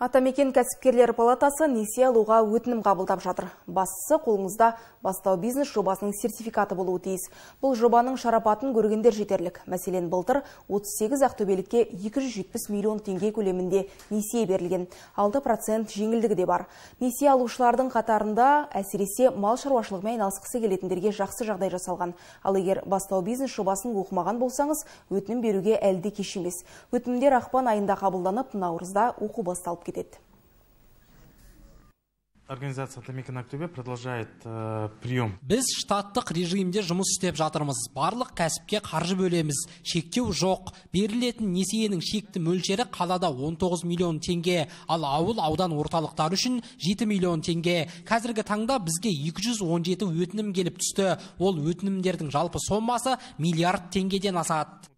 Атамекен кәсіпкерлер палатасы несие алуға өтінім қабылдап жатыр. Бастысы қолыңызда бастау бизнес жобасының сертификаты болуы тиіс. Бұл жобаның шарапатын көргендер жетерлік. Мәселен былтыр 38 ақтөбелікке 270 миллион теңге көлемінде несие берілген. 6% жеңілдігі де бар. Несие алушылардың қатарында әсіресе мал шаруашылығымен айналысқысы келетіндерге жақсы жағдай жасалған. Ал егер бастау бизнес жобасын оқымаған болсаңыз, өтінім беруге әлде кеш емес. Өтінімдер ақпан айында қабылданып, наурызда оқу басталып кетеді организация атамекен ақтөбе продолжает э, прием біз штаттық режимде жұмыс істеп жатырмыз барлық кәсіпке қаржы бөлеміз шектеу жоқ берілетін несиенің шекті мөлшері қалада 19 миллион теңге ал ауыл аудан орталықтары үшін 7 миллион теңге қазіргі таңда бізге 217 өтінім келіп түсті ол өтінімдердің жалпы сомасы миллиард теңгеден асады